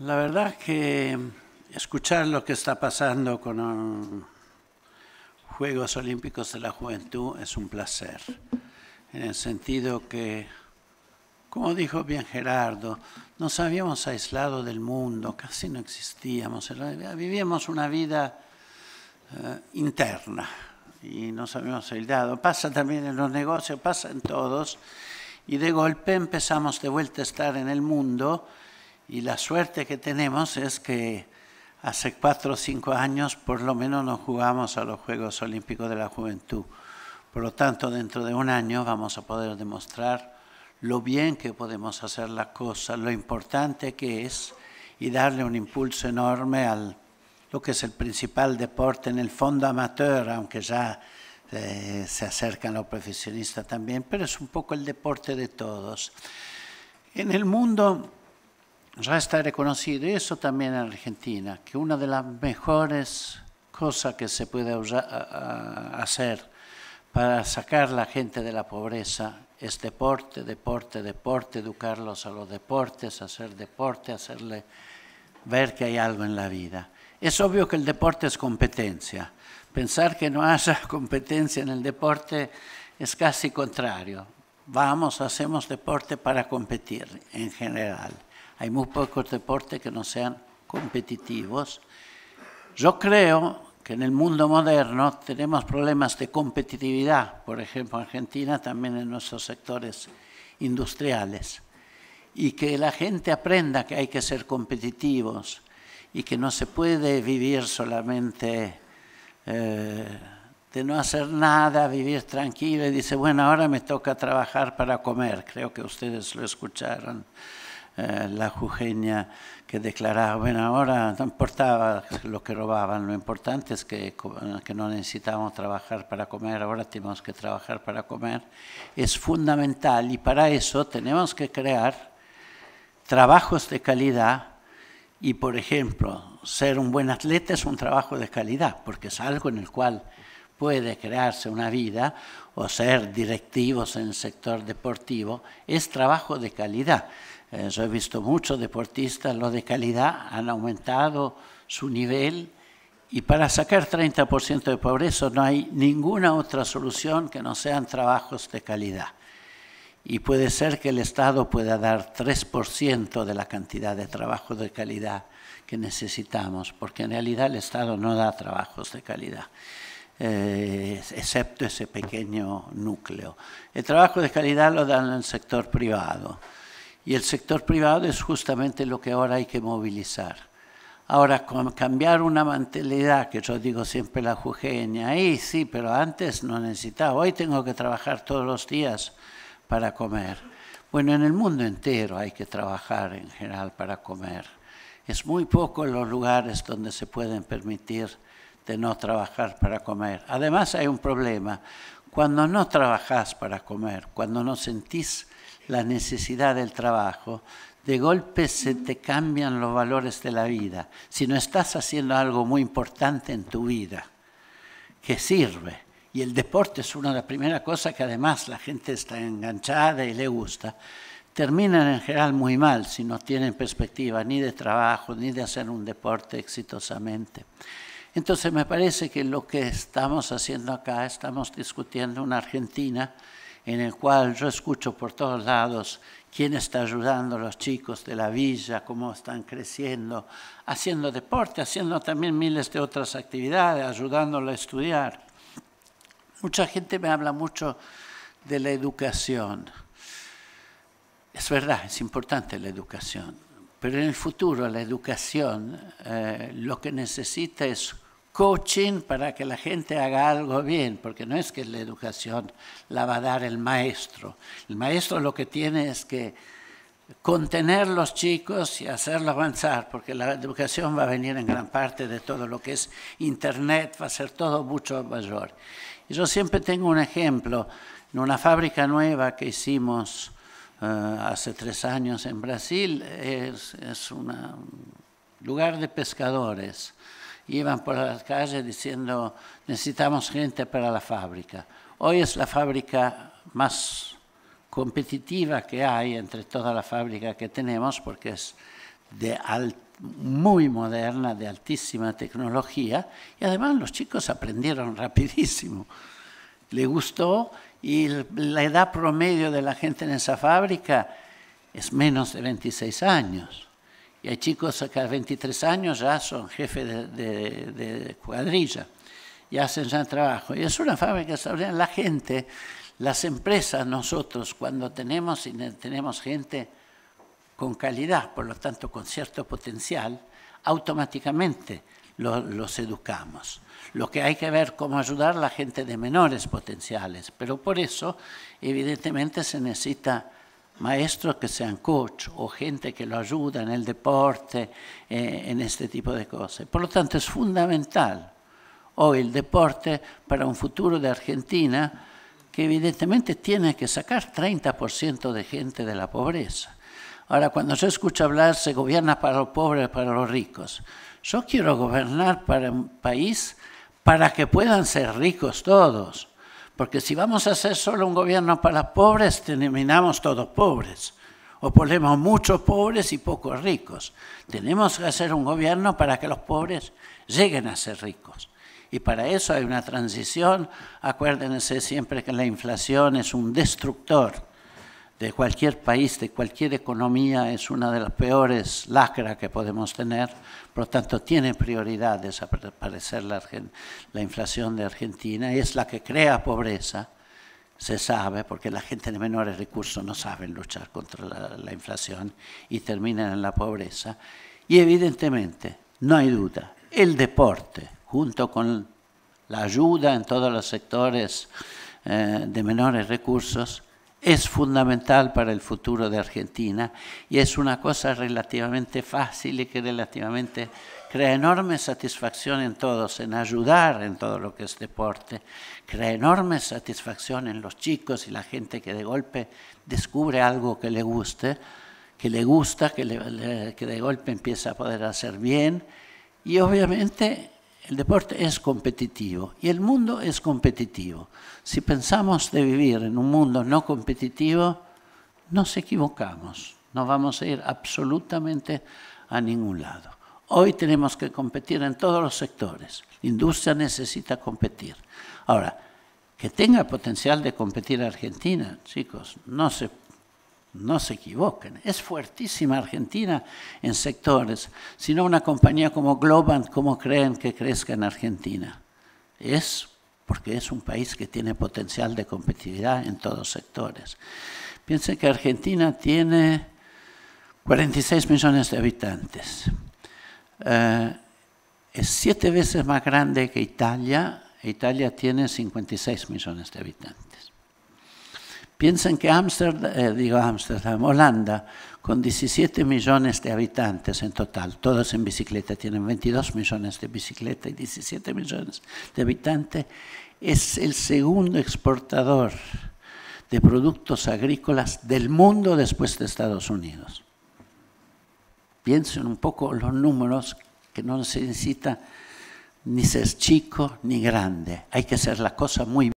La verdad que escuchar lo que está pasando con los Juegos Olímpicos de la Juventud es un placer, en el sentido que, como dijo bien Gerardo, nos habíamos aislado del mundo, casi no existíamos, vivíamos una vida eh, interna y nos habíamos aislado. Pasa también en los negocios, pasa en todos, y de golpe empezamos de vuelta a estar en el mundo y la suerte que tenemos es que hace cuatro o cinco años por lo menos no jugamos a los Juegos Olímpicos de la Juventud. Por lo tanto, dentro de un año vamos a poder demostrar lo bien que podemos hacer las cosas, lo importante que es y darle un impulso enorme al lo que es el principal deporte en el fondo amateur, aunque ya eh, se acercan los profesionistas también, pero es un poco el deporte de todos. En el mundo ya está reconocido, eso también en Argentina, que una de las mejores cosas que se puede hacer para sacar a la gente de la pobreza es deporte, deporte, deporte, educarlos a los deportes, hacer deporte, hacerle ver que hay algo en la vida. Es obvio que el deporte es competencia. Pensar que no haya competencia en el deporte es casi contrario. Vamos, hacemos deporte para competir en general hay muy pocos deportes que no sean competitivos. Yo creo que en el mundo moderno tenemos problemas de competitividad, por ejemplo, en Argentina, también en nuestros sectores industriales, y que la gente aprenda que hay que ser competitivos y que no se puede vivir solamente eh, de no hacer nada, vivir tranquilo y dice, bueno, ahora me toca trabajar para comer, creo que ustedes lo escucharon eh, la jujeña que declaraba, bueno, ahora no importaba lo que robaban, lo importante es que no necesitábamos trabajar para comer, ahora tenemos que trabajar para comer, es fundamental y para eso tenemos que crear trabajos de calidad y, por ejemplo, ser un buen atleta es un trabajo de calidad, porque es algo en el cual puede crearse una vida o ser directivos en el sector deportivo, es trabajo de calidad. Eh, yo he visto muchos deportistas, los de calidad han aumentado su nivel y para sacar 30% de pobreza no hay ninguna otra solución que no sean trabajos de calidad. Y puede ser que el Estado pueda dar 3% de la cantidad de trabajo de calidad que necesitamos, porque en realidad el Estado no da trabajos de calidad. Eh, excepto ese pequeño núcleo. El trabajo de calidad lo dan el sector privado y el sector privado es justamente lo que ahora hay que movilizar. Ahora, cambiar una mentalidad, que yo digo siempre la jujeña, ahí sí, pero antes no necesitaba, hoy tengo que trabajar todos los días para comer. Bueno, en el mundo entero hay que trabajar en general para comer. Es muy poco los lugares donde se pueden permitir no trabajar para comer. Además hay un problema. Cuando no trabajas para comer, cuando no sentís la necesidad del trabajo, de golpe se te cambian los valores de la vida. Si no estás haciendo algo muy importante en tu vida, que sirve, y el deporte es una de las primeras cosas que además la gente está enganchada y le gusta, terminan en general muy mal si no tienen perspectiva ni de trabajo, ni de hacer un deporte exitosamente. Entonces me parece que lo que estamos haciendo acá, estamos discutiendo una Argentina en el cual yo escucho por todos lados quién está ayudando a los chicos de la villa, cómo están creciendo, haciendo deporte, haciendo también miles de otras actividades, ayudándolos a estudiar. Mucha gente me habla mucho de la educación. Es verdad, es importante la educación, pero en el futuro la educación eh, lo que necesita es coaching para que la gente haga algo bien, porque no es que la educación la va a dar el maestro. El maestro lo que tiene es que contener los chicos y hacerlos avanzar, porque la educación va a venir en gran parte de todo lo que es Internet, va a ser todo mucho mayor. Y yo siempre tengo un ejemplo, en una fábrica nueva que hicimos eh, hace tres años en Brasil, es, un lugar de pescadores, iban por las calles diciendo necesitamos gente para la fábrica. Hoy es la fábrica más competitiva que hay entre toda la fábrica que tenemos porque es de muy moderna, de altísima tecnología y además los chicos aprendieron rapidísimo. Le gustó y la edad promedio de la gente en esa fábrica es menos de 26 años. Y hay chicos que a 23 años ya son jefes de, cuadrilla y hacen ya trabajo. Y es una fábrica sabrían La gente, las empresas, nosotros, cuando tenemos, tenemos gente con calidad, por lo tanto con cierto potencial, automáticamente los educamos. Lo que hay que ver cómo ayudar a la gente de menores potenciales. Pero por eso, evidentemente, se necesita maestros que sean coach o gente que lo ayuda en el deporte, eh, en este tipo de cosas. Por lo tanto, es fundamental hoy el deporte para un futuro de Argentina que evidentemente tiene que sacar 30% de gente de la pobreza. Ahora, cuando se escucha hablar, se gobierna para los pobres, para los ricos. Yo quiero gobernar para un país para que puedan ser ricos todos porque si vamos a hacer solo un gobierno para los pobres, terminamos todos pobres. O ponemos muchos pobres y pocos ricos. Tenemos que hacer un gobierno para que los pobres lleguen a ser ricos. Y para eso hay una transición. Acuérdense siempre que la inflación es un destructor de cualquier país, de cualquier economía, es una de las peores lacras que podemos tener. Por lo tanto, tiene prioridad desaparecer la, la inflación de Argentina. Es la que crea pobreza, se sabe, porque la gente de menores recursos no sabe luchar contra la, inflación y terminan en la pobreza. Y evidentemente, no hay duda, el deporte, junto con la ayuda en todos los sectores eh, de menores recursos, es fundamental para el futuro de Argentina y es una cosa relativamente fácil y que relativamente crea enorme satisfacción en todos, en ayudar en todo lo que es deporte, crea enorme satisfacción en los chicos y la gente que de golpe descubre algo que le guste, que le gusta, que, que de golpe empieza a poder hacer bien y obviamente el deporte es competitivo y el mundo es competitivo. Si pensamos de vivir en un mundo no competitivo, nos equivocamos. No vamos a ir absolutamente a ningún lado. Hoy tenemos que competir en todos los sectores. La industria necesita competir. Ahora, que tenga potencial de competir Argentina, chicos, no se no se equivoquen, es fuertísima Argentina en sectores, sino una compañía como Globan, ¿cómo creen que crezca en Argentina? Es porque es un país que tiene potencial de competitividad en todos sectores. Piensen que Argentina tiene 46 millones de habitantes. Eh, es siete veces más grande que Italia. Italia tiene 56 millones de habitantes. Piensen que Amsterdam, eh, digo Amsterdam, Holanda, con 17 millones de habitantes en total, todos en bicicleta, tienen 22 millones de bicicleta y 17 millones de habitantes, es el segundo exportador de productos agrícolas del mundo después de Estados Unidos. Piensen un poco los números que no se necesita ni ser chico ni grande, hay que hacer la cosa muy bien.